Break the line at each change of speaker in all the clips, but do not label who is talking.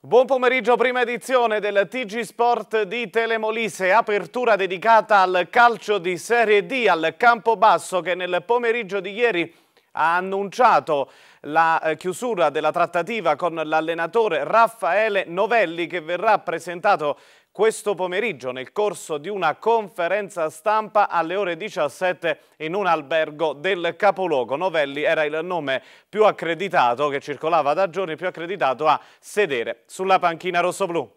Buon pomeriggio, prima edizione del TG Sport di Telemolise, apertura dedicata al calcio di Serie D, al Campobasso che nel pomeriggio di ieri ha annunciato la eh, chiusura della trattativa con l'allenatore Raffaele Novelli che verrà presentato questo pomeriggio nel corso di una conferenza stampa alle ore 17 in un albergo del capoluogo. Novelli era il nome più accreditato che circolava da giorni, più accreditato a sedere sulla panchina rossoblu.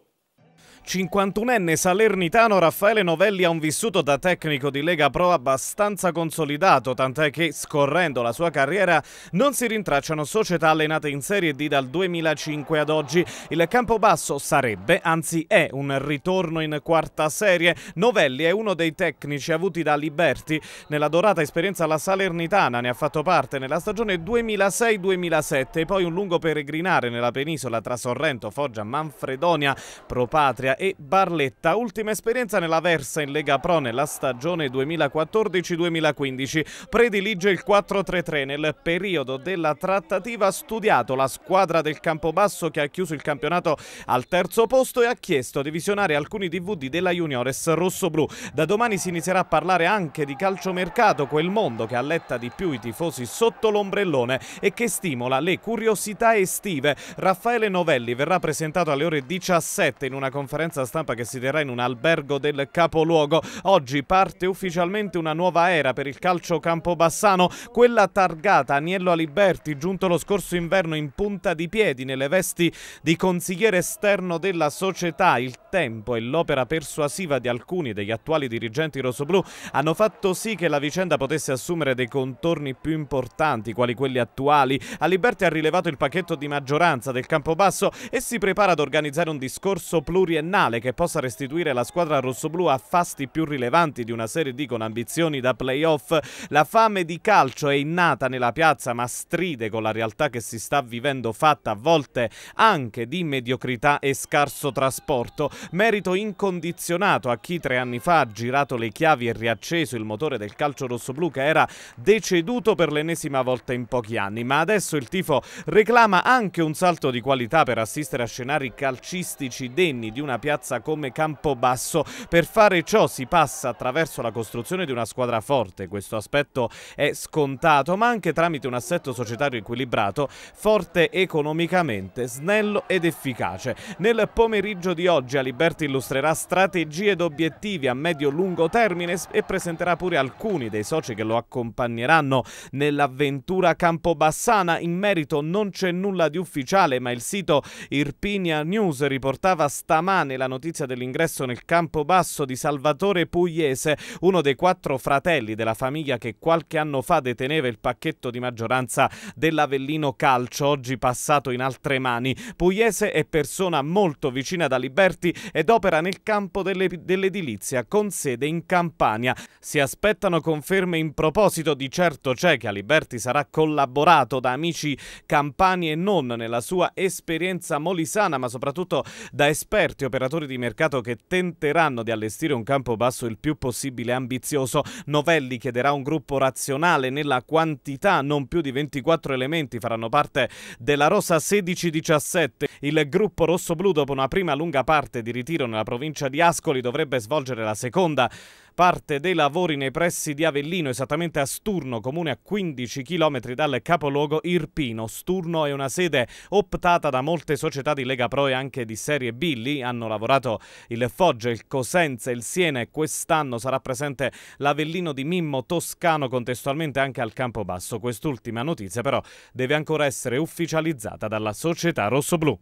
51enne salernitano Raffaele Novelli ha un vissuto da tecnico di Lega Pro abbastanza consolidato, tant'è che scorrendo la sua carriera non si rintracciano società allenate in Serie D dal 2005 ad oggi. Il Campobasso sarebbe, anzi è, un ritorno in quarta serie. Novelli è uno dei tecnici avuti da Liberti. Nella dorata esperienza alla Salernitana ne ha fatto parte nella stagione 2006-2007 e poi un lungo peregrinare nella penisola tra Sorrento, Foggia, Manfredonia, Propatria Sampdoria e Barletta. Ultima esperienza nella Versa in Lega Pro nella stagione 2014-2015. Predilige il 4-3-3 nel periodo della trattativa studiato la squadra del Campobasso che ha chiuso il campionato al terzo posto e ha chiesto di visionare alcuni DVD della Juniores rosso-blu. Da domani si inizierà a parlare anche di calciomercato, quel mondo che alletta di più i tifosi sotto l'ombrellone e che stimola le curiosità estive. Raffaele Novelli verrà presentato alle ore 17 in una conferenza conferenza stampa che si terrà in un albergo del capoluogo. Oggi parte ufficialmente una nuova era per il calcio campobassano, quella targata Agnello Aliberti, giunto lo scorso inverno in punta di piedi nelle vesti di consigliere esterno della società. Il tempo e l'opera persuasiva di alcuni degli attuali dirigenti rossoblù hanno fatto sì che la vicenda potesse assumere dei contorni più importanti, quali quelli attuali. Aliberti ha rilevato il pacchetto di maggioranza del Campobasso e si prepara ad organizzare un discorso pluriennale pluriennale che possa restituire la squadra rossoblu a fasti più rilevanti di una Serie di con ambizioni da playoff. La fame di calcio è innata nella piazza ma stride con la realtà che si sta vivendo fatta a volte anche di mediocrità e scarso trasporto. Merito incondizionato a chi tre anni fa ha girato le chiavi e riacceso il motore del calcio rossoblu che era deceduto per l'ennesima volta in pochi anni. Ma adesso il tifo reclama anche un salto di qualità per assistere a scenari calcistici degni di una piazza come Campobasso. Per fare ciò si passa attraverso la costruzione di una squadra forte, questo aspetto è scontato, ma anche tramite un assetto societario equilibrato, forte economicamente, snello ed efficace. Nel pomeriggio di oggi Aliberti illustrerà strategie ed obiettivi a medio-lungo termine e presenterà pure alcuni dei soci che lo accompagneranno nell'avventura campobassana. In merito non c'è nulla di ufficiale, ma il sito Irpinia News riportava stamane stamane la notizia dell'ingresso nel campo basso di Salvatore Pugliese, uno dei quattro fratelli della famiglia che qualche anno fa deteneva il pacchetto di maggioranza dell'Avellino Calcio, oggi passato in altre mani. Pugliese è persona molto vicina da Liberti ed opera nel campo dell'edilizia con sede in Campania. Si aspettano conferme in proposito, di certo c'è che a Liberti sarà collaborato da amici campani e non nella sua esperienza molisana, ma soprattutto da esperti operativi operatori di mercato che tenteranno di allestire un campo basso il più possibile ambizioso. Novelli chiederà un gruppo razionale nella quantità, non più di 24 elementi faranno parte della rosa 16-17. Il gruppo rosso-blu dopo una prima lunga parte di ritiro nella provincia di Ascoli dovrebbe svolgere la seconda parte dei lavori nei pressi di Avellino, esattamente a Sturno, comune a 15 km dal capoluogo Irpino. Sturno è una sede optata da molte società di Lega Pro e anche di Serie B. Lì hanno lavorato il Foggia, il Cosenza, il Siena e quest'anno sarà presente l'Avellino di Mimmo Toscano contestualmente anche al Campobasso. Quest'ultima notizia però deve ancora essere ufficializzata dalla società rossoblù.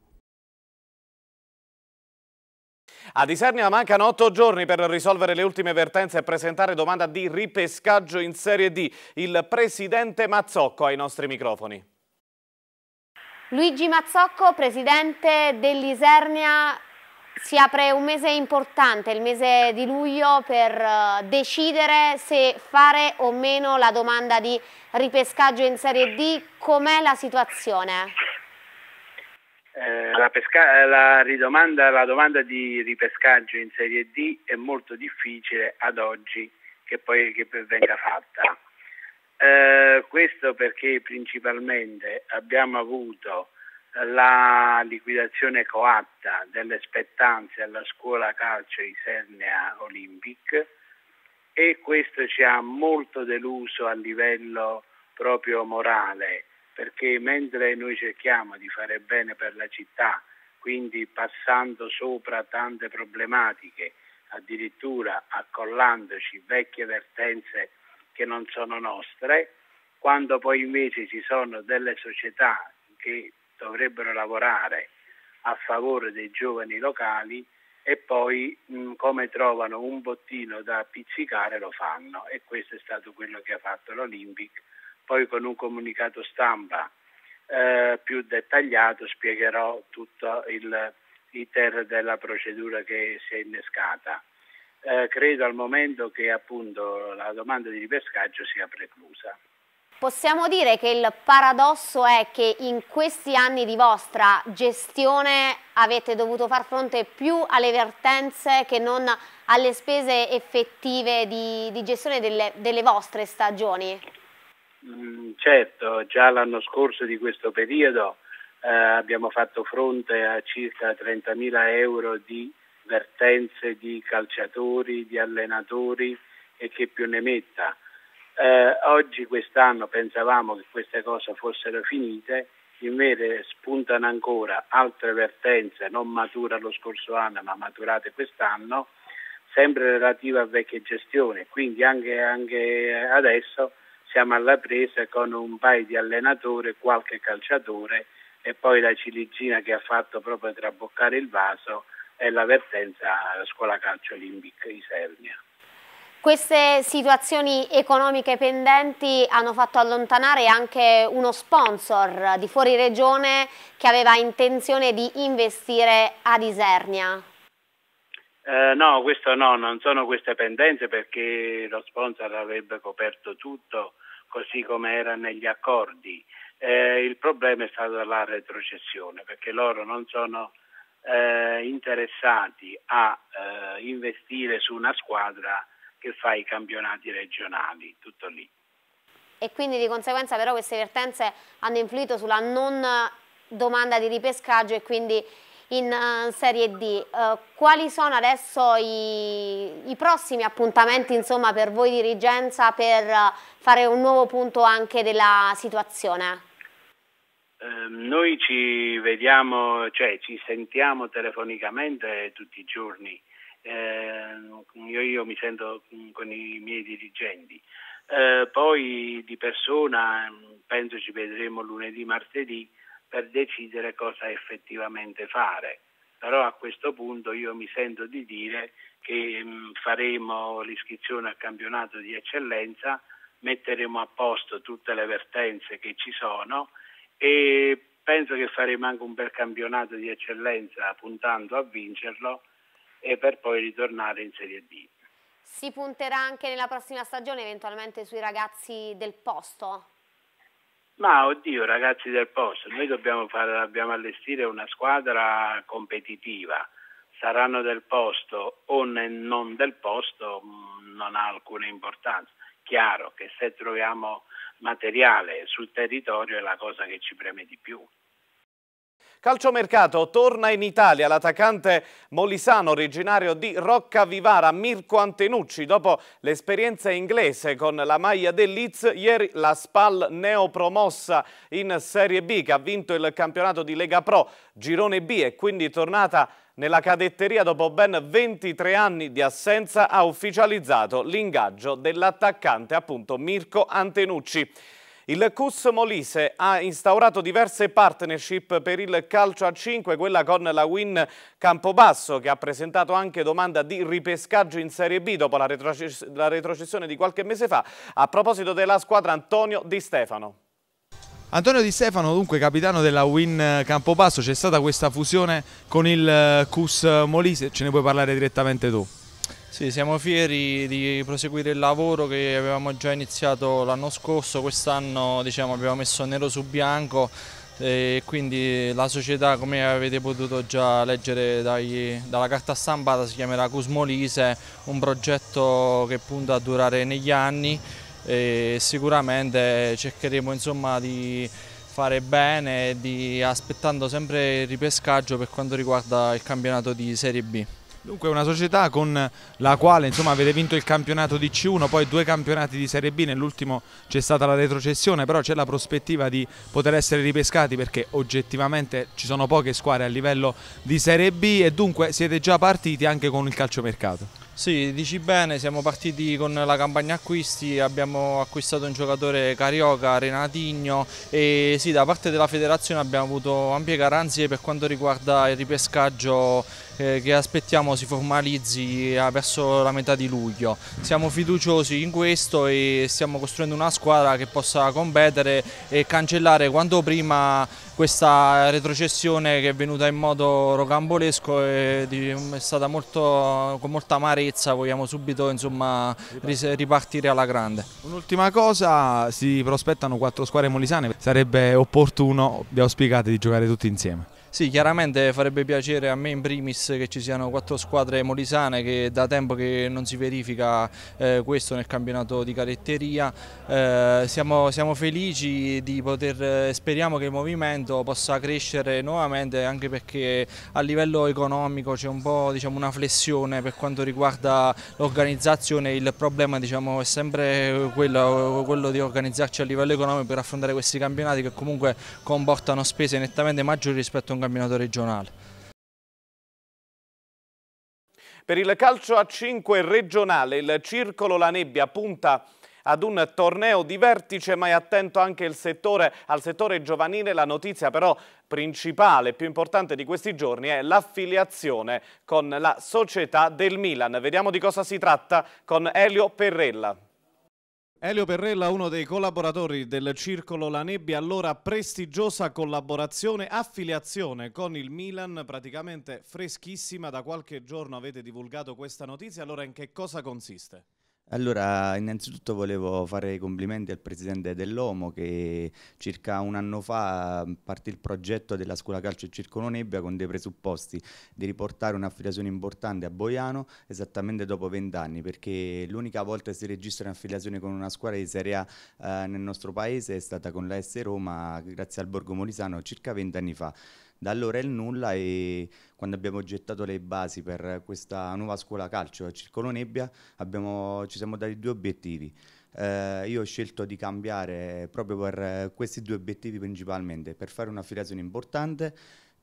A Disernia mancano otto giorni per risolvere le ultime vertenze e presentare domanda di ripescaggio in Serie D. Il presidente Mazzocco ai nostri microfoni.
Luigi Mazzocco, presidente dell'Isernia, si apre un mese importante, il mese di luglio, per eh, decidere se fare o meno la domanda di ripescaggio in Serie D. Com'è la situazione?
Eh, la, pesca- eh, la, la, domanda di ripescaggio in Serie D è molto difficile ad oggi che poi che venga fatta. Eh, questo perché principalmente abbiamo avuto la liquidazione coatta delle spettanze alla scuola calcio Isernia Olympic e questo ci ha molto deluso a livello proprio morale perché mentre noi cerchiamo di fare bene per la città, quindi passando sopra tante problematiche, addirittura accollandoci vecchie vertenze che non sono nostre, quando poi invece ci sono delle società che dovrebbero lavorare a favore dei giovani locali e poi mh, come trovano un bottino da pizzicare lo fanno e questo è stato quello che ha fatto l'Olympic poi con un comunicato stampa eh, più dettagliato spiegherò tutto il iter della procedura che si è innescata. Eh, credo al momento che appunto la domanda di ripescaggio sia preclusa.
Possiamo dire che il paradosso è che in questi anni di vostra gestione avete dovuto far fronte più alle vertenze che non alle spese effettive di, di gestione delle, delle vostre stagioni?
Mm, certo, già l'anno scorso di questo periodo eh, abbiamo fatto fronte a circa 30.000 euro di vertenze di calciatori, di allenatori e che più ne metta. Eh, oggi quest'anno pensavamo che queste cose fossero finite, invece spuntano ancora altre vertenze non mature lo scorso anno ma maturate quest'anno, sempre relative a vecchie gestioni, quindi anche, anche adesso siamo alla presa con un paio di allenatori, qualche calciatore e poi la ciliegina che ha fatto proprio traboccare il vaso è l'avvertenza alla scuola calcio olimpica di Isernia.
Queste situazioni economiche pendenti hanno fatto allontanare anche uno sponsor di fuori regione che aveva intenzione di investire ad Isernia.
Eh, no, questo no, non sono queste pendenze perché lo sponsor avrebbe coperto tutto così come era negli accordi. Eh, il problema è stata la retrocessione perché loro non sono eh, interessati a eh, investire su una squadra che fa i campionati regionali, tutto lì.
E quindi di conseguenza però queste vertenze hanno influito sulla non domanda di ripescaggio e quindi in eh, Serie D. Uh, quali sono adesso i, i prossimi appuntamenti insomma, per voi dirigenza per eh, fare un nuovo punto anche della situazione?
Ehm, noi ci vediamo, cioè ci sentiamo telefonicamente tutti i giorni. Eh, io, io, mi sento con i miei dirigenti. Eh, poi di persona penso ci vedremo lunedì, martedì per decidere cosa effettivamente fare. Però a questo punto io mi sento di dire che mm, faremo l'iscrizione al campionato di eccellenza, metteremo a posto tutte le vertenze che ci sono e penso che faremo anche un bel campionato di eccellenza puntando a vincerlo e per poi ritornare in Serie B.
Si punterà anche nella prossima stagione eventualmente sui ragazzi del posto?
Ma oddio ragazzi del posto, noi dobbiamo, fare, dobbiamo allestire una squadra competitiva, saranno del posto o non del posto mm, non ha alcuna importanza. Chiaro che se troviamo materiale sul territorio è la cosa che ci preme di più.
Calciomercato torna in Italia l'attaccante molisano originario di Rocca Vivara Mirko Antenucci dopo l'esperienza inglese con la maglia del Leeds ieri la Spal neopromossa in Serie B che ha vinto il campionato di Lega Pro Girone B e quindi tornata nella cadetteria dopo ben 23 anni di assenza ha ufficializzato l'ingaggio dell'attaccante appunto Mirko Antenucci. Il CUS Molise ha instaurato diverse partnership per il calcio a 5, quella con la Win Campobasso che ha presentato anche domanda di ripescaggio in Serie B dopo la, retroces la retrocessione di qualche mese fa. A proposito della squadra Antonio Di Stefano.
Antonio Di Stefano, dunque capitano della Win Campobasso, c'è stata questa fusione con il CUS Molise, ce ne puoi parlare direttamente tu?
Sì, siamo fieri di proseguire il lavoro che avevamo già iniziato l'anno scorso, quest'anno diciamo, abbiamo messo nero su bianco e quindi la società come avete potuto già leggere dagli, dalla carta stampata si chiamerà Cusmolise, un progetto che punta a durare negli anni e sicuramente cercheremo insomma, di fare bene di, aspettando sempre il ripescaggio per quanto riguarda il campionato di Serie B.
Dunque una società con la quale insomma, avete vinto il campionato di C1, poi due campionati di Serie B, nell'ultimo c'è stata la retrocessione, però c'è la prospettiva di poter essere ripescati perché oggettivamente ci sono poche squadre a livello di Serie B e dunque siete già partiti anche con il calciomercato.
Sì, dici bene, siamo partiti con la campagna acquisti, abbiamo acquistato un giocatore carioca, Renatigno e sì, da parte della federazione abbiamo avuto ampie garanzie per quanto riguarda il ripescaggio eh, che aspettiamo si formalizzi eh, verso la metà di luglio. Siamo fiduciosi in questo e stiamo costruendo una squadra che possa competere e cancellare quanto prima questa retrocessione che è venuta in modo rocambolesco è stata molto, con molta amarezza, vogliamo subito insomma, ripartire alla grande.
Un'ultima cosa, si prospettano quattro squadre molisane, sarebbe opportuno, vi auspicate di giocare tutti insieme?
Sì, chiaramente farebbe piacere a me in primis che ci siano quattro squadre molisane che da tempo che non si verifica eh, questo nel campionato di caretteria. Eh, siamo, siamo, felici di poter, eh, speriamo che il movimento possa crescere nuovamente anche perché a livello economico c'è un po' diciamo, una flessione per quanto riguarda l'organizzazione, il problema diciamo, è sempre quello, quello di organizzarci a livello economico per affrontare questi campionati che comunque comportano spese nettamente maggiori rispetto a un un campionato regionale.
Per il calcio a 5 regionale il Circolo La Nebbia punta ad un torneo di vertice ma è attento anche il settore, al settore giovanile. La notizia però principale, più importante di questi giorni è l'affiliazione con la società del Milan. Vediamo di cosa si tratta con Elio Perrella. Elio Perrella, uno dei collaboratori del Circolo La Nebbia, allora prestigiosa collaborazione, affiliazione con il Milan, praticamente freschissima, da qualche giorno avete divulgato questa notizia, allora in che cosa consiste?
Allora, innanzitutto volevo fare i complimenti al presidente dell'OMO che circa un anno fa mm, partì il progetto della scuola calcio e Circolo Nebbia con dei presupposti di riportare un'affiliazione importante a Boiano esattamente dopo vent'anni perché l'unica volta che si registra un'affiliazione con una squadra di Serie A eh, nel nostro paese è stata con la S Roma grazie al Borgo Molisano circa vent'anni fa da allora è il nulla e quando abbiamo gettato le basi per questa nuova scuola calcio a Circolo Nebbia abbiamo, ci siamo dati due obiettivi. Eh, io ho scelto di cambiare proprio per questi due obiettivi principalmente, per fare una filiazione importante,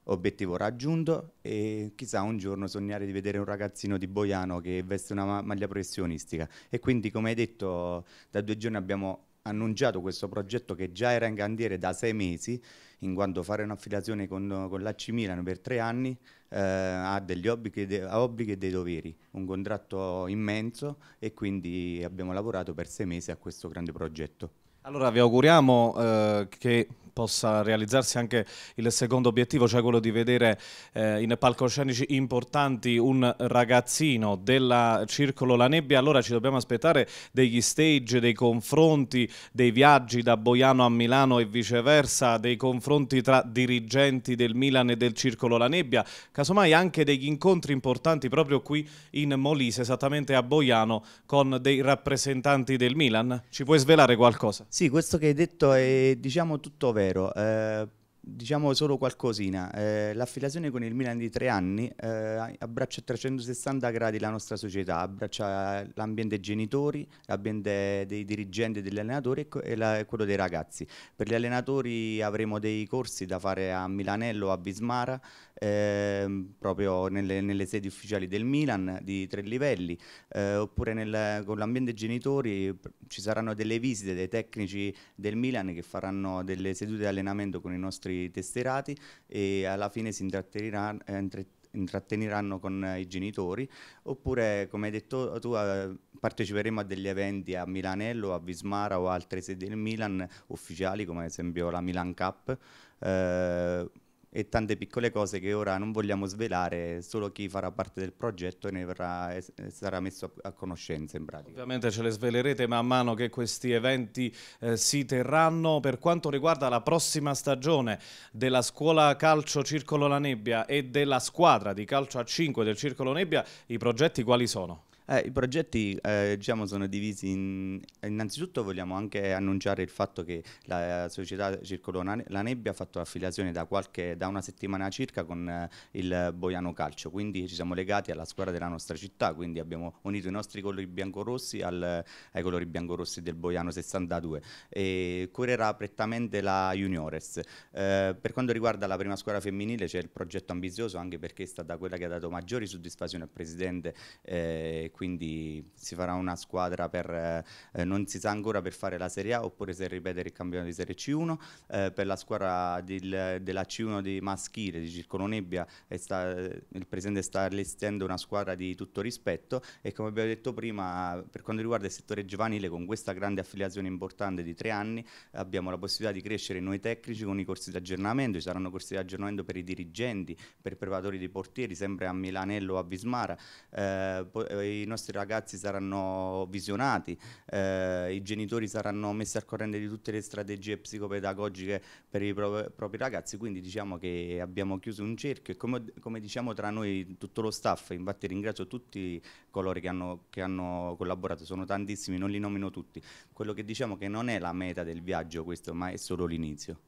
obiettivo raggiunto e chissà un giorno sognare di vedere un ragazzino di Boiano che veste una maglia professionistica e quindi come hai detto da due giorni abbiamo annunciato questo progetto che già era in cantiere da sei mesi, in quanto fare un'affiliazione con, con l'AC Milano per tre anni eh, ha degli obblighi, de, obblighi e dei doveri, un contratto immenso e quindi abbiamo lavorato per sei mesi a questo grande progetto.
Allora vi auguriamo eh, che possa realizzarsi anche il secondo obiettivo, cioè quello di vedere eh, in palcoscenici importanti un ragazzino della Circolo La Nebbia, allora ci dobbiamo aspettare degli stage, dei confronti, dei viaggi da Boiano a Milano e viceversa, dei confronti tra dirigenti del Milan e del Circolo La Nebbia, casomai anche degli incontri importanti proprio qui in Molise, esattamente a Boiano, con dei rappresentanti del Milan. Ci puoi svelare qualcosa?
Sì, questo che hai detto è diciamo tutto vero vero. Eh, diciamo solo qualcosina. Eh, l'affiliazione con il Milan di tre anni eh, abbraccia a 360 gradi la nostra società, abbraccia l'ambiente dei genitori, l'ambiente dei dirigenti, e degli allenatori e, la, quello dei ragazzi. Per gli allenatori avremo dei corsi da fare a Milanello, o a Bismara eh, proprio nelle, nelle, sedi ufficiali del Milan di tre livelli, eh, oppure nel, con l'ambiente genitori ci saranno delle visite dei tecnici del Milan che faranno delle sedute di allenamento con i nostri tesserati e alla fine si intratterranno eh, intratteniranno con i genitori oppure come hai detto tu eh, parteciperemo a degli eventi a Milanello, a Vismara o altre sedi del Milan ufficiali come ad esempio la Milan Cup eh, e tante piccole cose che ora non vogliamo svelare, solo chi farà parte del progetto ne verrà, eh, sarà messo a, a, conoscenza in pratica.
Ovviamente ce le svelerete man mano che questi eventi eh, si terranno. Per quanto riguarda la prossima stagione della scuola calcio Circolo La Nebbia e della squadra di calcio a 5 del Circolo Nebbia, i progetti quali sono?
Eh, I progetti eh, diciamo, sono divisi in... Innanzitutto vogliamo anche annunciare il fatto che la società Circolo La Nebbia ha fatto affiliazione da, qualche, da una settimana circa con eh, il Boiano Calcio, quindi ci siamo legati alla squadra della nostra città, quindi abbiamo unito i nostri colori biancorossi al, ai colori biancorossi del Boiano 62 e curerà prettamente la Juniores. Eh, per quanto riguarda la prima squadra femminile c'è il progetto ambizioso anche perché è stata quella che ha dato maggiori soddisfazioni al presidente eh, quindi si farà una squadra per, eh, non si sa ancora per fare la Serie A oppure se ripetere il campionato di Serie C1, eh, per la squadra del, della C1 di maschile di Circolo Nebbia sta, il presidente sta allestendo una squadra di tutto rispetto e come abbiamo detto prima per quanto riguarda il settore giovanile con questa grande affiliazione importante di tre anni abbiamo la possibilità di crescere noi tecnici con i corsi di aggiornamento, ci saranno corsi di aggiornamento per i dirigenti, per i preparatori di portieri, sempre a Milanello o a Vismara, eh, eh i nostri ragazzi saranno visionati, eh, i genitori saranno messi al corrente di tutte le strategie psicopedagogiche per i pro propri ragazzi, quindi diciamo che abbiamo chiuso un cerchio e come, come, diciamo tra noi tutto lo staff, infatti ringrazio tutti coloro che hanno, che hanno collaborato, sono tantissimi, non li nomino tutti, quello che diciamo che non è la meta del viaggio questo, ma è solo l'inizio.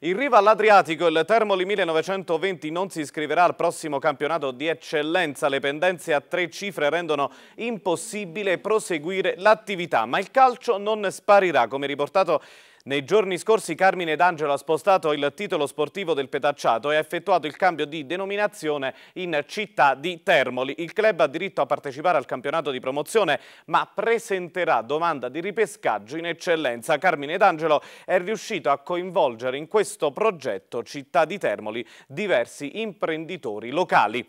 In riva all'Adriatico il Termoli 1920 non si iscriverà al prossimo campionato di eccellenza. Le pendenze a tre cifre rendono impossibile proseguire l'attività, ma il calcio non sparirà, come riportato nei giorni scorsi Carmine D'Angelo ha spostato il titolo sportivo del Petacciato e ha effettuato il cambio di denominazione in città di Termoli. Il club ha diritto a partecipare al campionato di promozione ma presenterà domanda di ripescaggio in eccellenza. Carmine D'Angelo è riuscito a coinvolgere in questo progetto città di Termoli diversi imprenditori locali.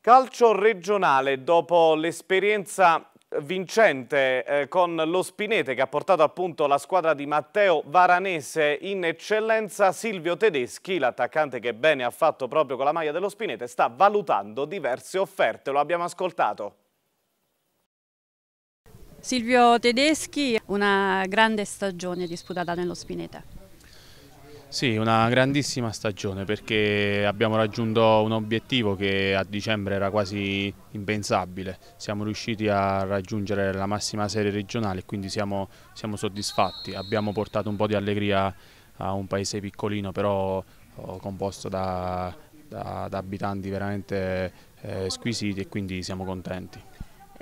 Calcio regionale, dopo l'esperienza vincente eh, con lo Spinete che ha portato appunto la squadra di Matteo Varanese in eccellenza. Silvio Tedeschi, l'attaccante che bene ha fatto proprio con la maglia dello Spinete, sta valutando diverse offerte. Lo abbiamo ascoltato.
Silvio Tedeschi, una grande stagione disputata nello Spinete.
Sì, una grandissima stagione perché abbiamo raggiunto un obiettivo che a dicembre era quasi impensabile. Siamo riusciti a raggiungere la massima serie regionale e quindi siamo, siamo soddisfatti. Abbiamo portato un po' di allegria a un paese piccolino però oh, composto da, da, da abitanti veramente eh, squisiti e quindi siamo contenti.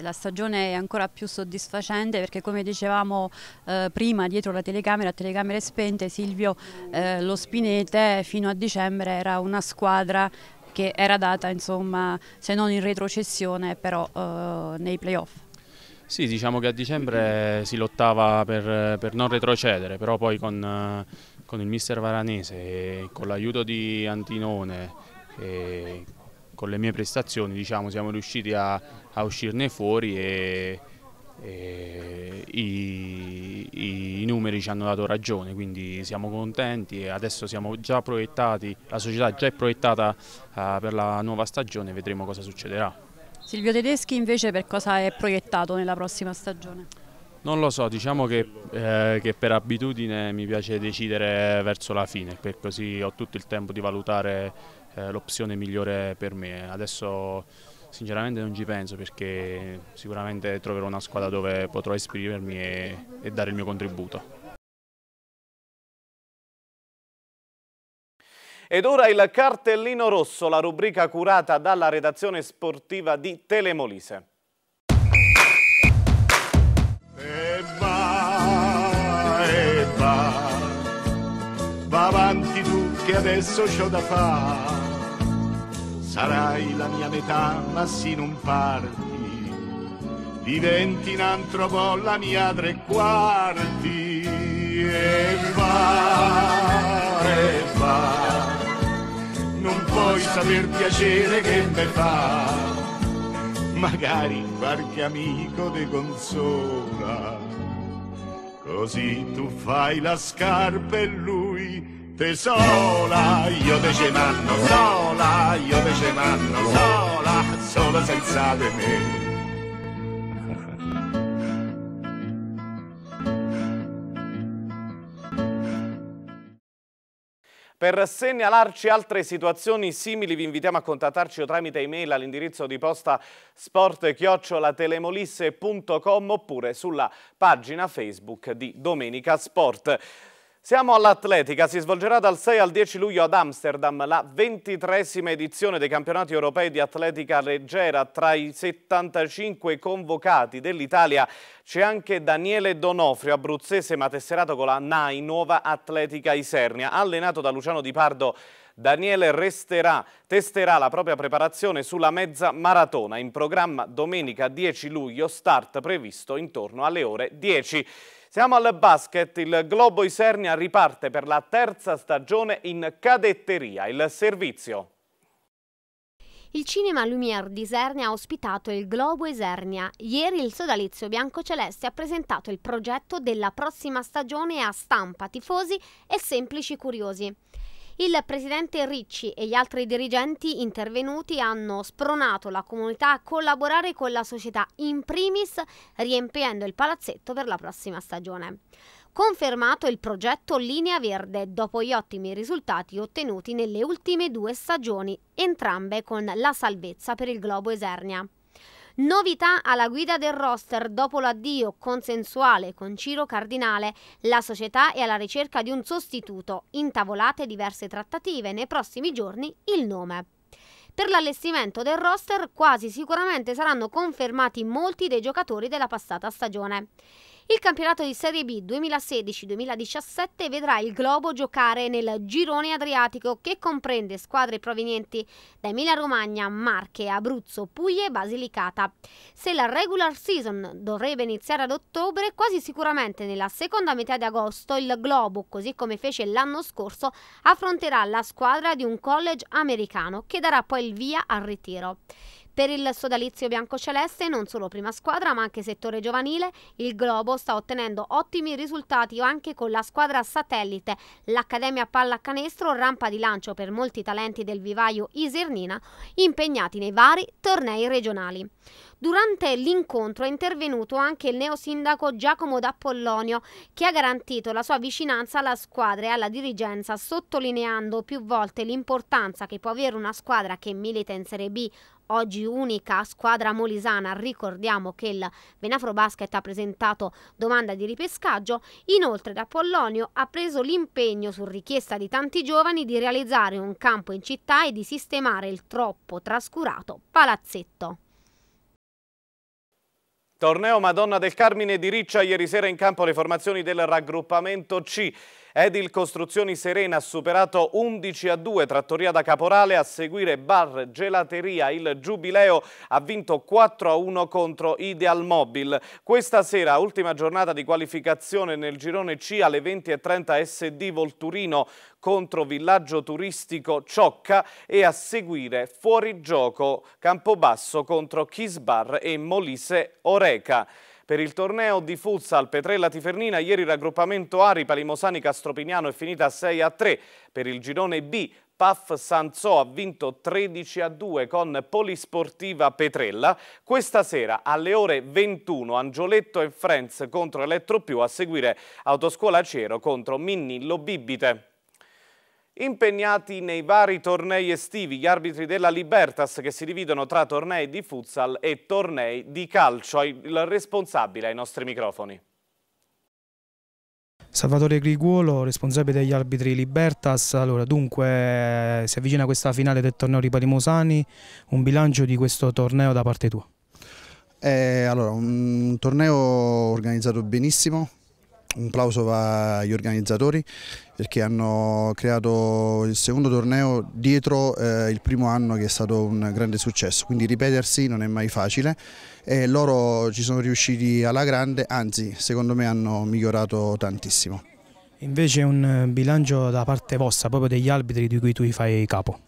La stagione è ancora più soddisfacente perché come dicevamo eh, prima dietro la telecamera, a telecamere spente, Silvio eh, Lo Spinete fino a dicembre era una squadra che era data insomma se non in retrocessione però eh, nei
playoff. Sì, diciamo che a dicembre si lottava per, per non retrocedere, però poi con, con il mister Varanese, e con l'aiuto di Antinone, con le mie prestazioni diciamo, siamo riusciti a, a uscirne fuori e, e i, i, numeri ci hanno dato ragione, quindi siamo contenti e adesso siamo già proiettati, la società è già proiettata uh, per la nuova stagione, vedremo cosa succederà.
Silvio Tedeschi invece per cosa è proiettato nella prossima stagione?
Non lo so, diciamo che, eh, che, per abitudine mi piace decidere verso la fine, per così ho tutto il tempo di valutare eh, l'opzione migliore per me. Adesso sinceramente non ci penso perché sicuramente troverò una squadra dove potrò esprimermi e, e dare il mio contributo. Ed ora il cartellino
rosso, la rubrica curata dalla redazione sportiva di Telemolise.
E e va,
va, va avanti tu che adesso c'ho da fare. Sarai la mia metà, ma se non parti,
diventi in altro po' la mia tre quarti. E va, e va, non puoi
saper piacere che me fa, magari qualche amico te consola. Così tu fai la scarpa e lui Te sola, io te ce manno sola, io te ce manno sola, solo senza di me.
Per segnalarci altre situazioni simili vi invitiamo a contattarci o tramite email all'indirizzo di posta sport-telemolisse.com oppure sulla pagina Facebook di Domenica Sport. Siamo all'atletica, si svolgerà dal 6 al 10 luglio ad Amsterdam la ventitresima edizione dei campionati europei di atletica leggera. Tra i 75 convocati dell'Italia c'è anche Daniele Donofrio, abruzzese ma tesserato con la NAI Nuova Atletica Isernia, allenato da Luciano Di Pardo. Daniele resterà, testerà la propria preparazione sulla mezza maratona in programma domenica 10 luglio, start previsto intorno alle ore 10. Siamo al basket, il Globo Isernia riparte per la terza stagione in cadetteria, il servizio.
Il cinema Lumière di Isernia ha ospitato il Globo Isernia. Ieri il sodalizio biancoceleste ha presentato il progetto della prossima stagione a stampa, tifosi e semplici curiosi. Il presidente Ricci e gli altri dirigenti intervenuti hanno spronato la comunità a collaborare con la società in primis riempiendo il palazzetto per la prossima stagione. Confermato il progetto Linea Verde dopo gli ottimi risultati ottenuti nelle ultime due stagioni, entrambe con la salvezza per il globo Esernia. Novità alla guida del roster dopo l'addio consensuale con Ciro Cardinale. La società è alla ricerca di un sostituto. Intavolate diverse trattative, nei prossimi giorni il nome. Per l'allestimento del roster quasi sicuramente saranno confermati molti dei giocatori della passata stagione. Il campionato di Serie B 2016-2017 vedrà il Globo giocare nel girone adriatico che comprende squadre provenienti da Emilia-Romagna, Marche, Abruzzo, Puglia e Basilicata. Se la regular season dovrebbe iniziare ad ottobre, quasi sicuramente nella seconda metà di agosto il Globo, così come fece l'anno scorso, affronterà la squadra di un college americano che darà poi il via al ritiro. Per il sodalizio biancoceleste, non solo prima squadra ma anche settore giovanile, il Globo sta ottenendo ottimi risultati anche con la squadra satellite, l'Accademia Pallacanestro, rampa di lancio per molti talenti del vivaio Isernina, impegnati nei vari tornei regionali. Durante l'incontro è intervenuto anche il neosindaco Giacomo D'Appolonio, che ha garantito la sua vicinanza alla squadra e alla dirigenza, sottolineando più volte l'importanza che può avere una squadra che milita in Serie B oggi unica squadra molisana, ricordiamo che il Venafro Basket ha presentato domanda di ripescaggio, inoltre da Pollonio ha preso l'impegno su richiesta di tanti giovani di realizzare un campo in città e di sistemare il troppo trascurato palazzetto.
Torneo Madonna del Carmine di Riccia ieri sera in campo le formazioni del raggruppamento C. Edil Costruzioni Serena ha superato 11 a 2 Trattoria da Caporale, a seguire Bar Gelateria. Il Giubileo ha vinto 4 a 1 contro Ideal Mobil. Questa sera, ultima giornata di qualificazione nel girone C alle 20.30 SD Volturino contro Villaggio Turistico Ciocca e a seguire fuorigioco Campobasso contro Kisbar e Molise Oreca. Per il torneo di futsal Petrella Tifernina ieri il raggruppamento Ari Palimosani Castropignano è finita 6 a 3. Per il girone B Paf Sanzò ha vinto 13 a 2 con Polisportiva Petrella. Questa sera alle ore 21 Angioletto e Friends contro Elettropiù a seguire Autoscuola Cero contro Minni Lobibite. Impegnati nei vari tornei estivi, gli arbitri della Libertas che si dividono tra tornei di futsal e tornei di calcio. Il responsabile ai nostri microfoni.
Salvatore Griguolo, responsabile degli arbitri Libertas, allora dunque eh, si avvicina questa finale del torneo Riparimosani, un bilancio di questo torneo da parte tua?
Eh, allora, un torneo organizzato benissimo, un plauso va agli organizzatori perché hanno creato il secondo torneo dietro eh, il primo anno che è stato un grande successo, quindi ripetersi non è mai facile e loro ci sono riusciti alla grande, anzi secondo me hanno migliorato tantissimo.
Invece un eh, bilancio da parte vostra, proprio degli arbitri di cui tu fai capo?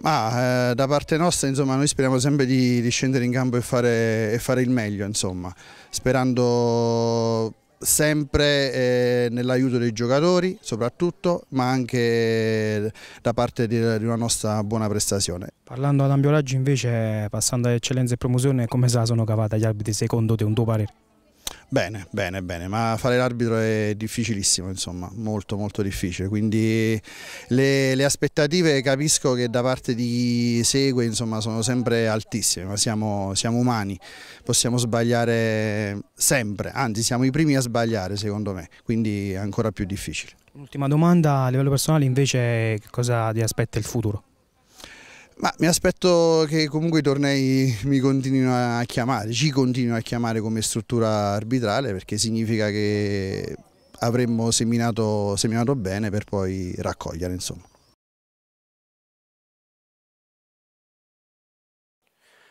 Ma eh, da parte nostra insomma, noi speriamo sempre di, di scendere in campo e fare, e fare il meglio, insomma, sperando sempre eh, nell'aiuto dei giocatori soprattutto ma anche eh, da parte di, di, una nostra buona prestazione.
Parlando ad ambiolaggi invece passando a eccellenza e promozione come se la sono cavata gli arbitri secondo te un tuo parere?
Bene, bene, bene, ma fare l'arbitro è difficilissimo, insomma, molto molto difficile, quindi le, le, aspettative capisco che da parte di chi segue insomma, sono sempre altissime, ma siamo, siamo umani, possiamo sbagliare sempre, anzi siamo i primi a sbagliare secondo me, quindi è ancora più difficile.
Ultima domanda, a livello personale invece che cosa ti aspetta il futuro?
Ma mi aspetto che comunque i tornei mi continuino a chiamare, ci continuino a chiamare come struttura arbitrale perché significa che avremmo seminato, seminato bene per poi raccogliere insomma.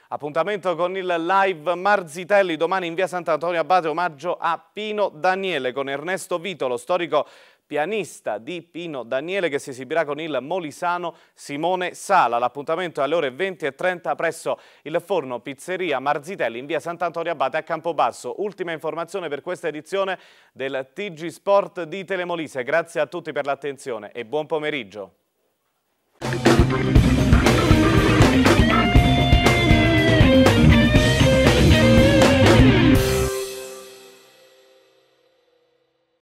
Appuntamento con il live Marzitelli domani in via Sant'Antonio Abate, omaggio a Pino Daniele con Ernesto Vito, lo storico pianista di Pino Daniele che si esibirà con il Molisano Simone Sala. L'appuntamento è alle ore 20.30 presso il forno Pizzeria Marzitelli in via Sant'Antonio Abate a Campobasso. Ultima informazione per questa edizione del TG Sport di Telemolise. Grazie a tutti per l'attenzione e buon pomeriggio.